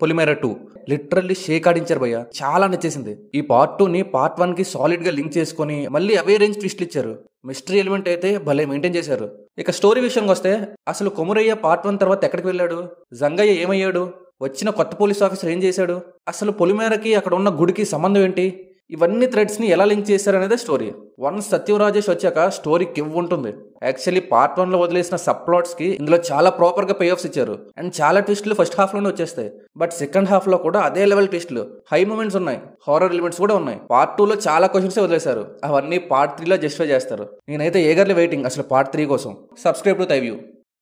పొలిమేర two literally shake ఆడించారు భయ్య చాలా నచ్చేసింది ఈ పార్ట్ టూ ని పార్ట్ వన్ కి సాలిడ్ గా లింక్ చేసుకుని మళ్ళీ అవే రేంజ్ ట్విస్ట్లు ఇచ్చారు మిస్టరీ ఎలిమెంట్ అయితే భలే మెయింటైన్ చేశారు ఇక స్టోరీ విషయంకి వస్తే అసలు కొమురయ్య పార్ట్ వన్ తర్వాత ఎక్కడికి వెళ్ళాడు జంగయ్య ఏమయ్యాడు వచ్చిన కొత్త పోలీస్ ఆఫీసర్ ఏం చేశాడు అసలు పొలిమేరకి అక్కడ ఉన్న గుడికి సంబంధం ఏంటి ఇవన్నీ థ్రెడ్స్ని ఎలా లింక్ చేశారనేదే స్టోరీ వన్ సత్యం రాజేష్ వచ్చాక స్టోరీ కివ్ ఉంటుంది యాక్చువల్లీ పార్ట్ వన్ లో వదిలేసిన సబ్ ప్లాట్స్ కి ఇందులో చాలా ప్రాపర్ గా పే ఆఫ్స్ ఇచ్చారు అండ్ చాలా ట్విస్ట్లు ఫస్ట్ హాఫ్ లోనే వచ్చేస్తాయి బట్ సెకండ్ హాఫ్ లో కూడా అదే లెవెల్ ట్విస్ట్లు హై మూమెంట్స్ ఉన్నాయి హారర్ ఎలిమెంట్స్ కూడా ఉన్నాయి పార్ట్ టూ లో చాలా క్వశ్చన్స్ వదిలేశారు అవన్నీ పార్ట్ త్రీలో జస్టిఫై చేస్తారు నేనైతే ఏగర్లీ వెయిటింగ్ అసలు పార్ట్ త్రీ కోసం సబ్స్క్రైబ్ టు థై వ్యూ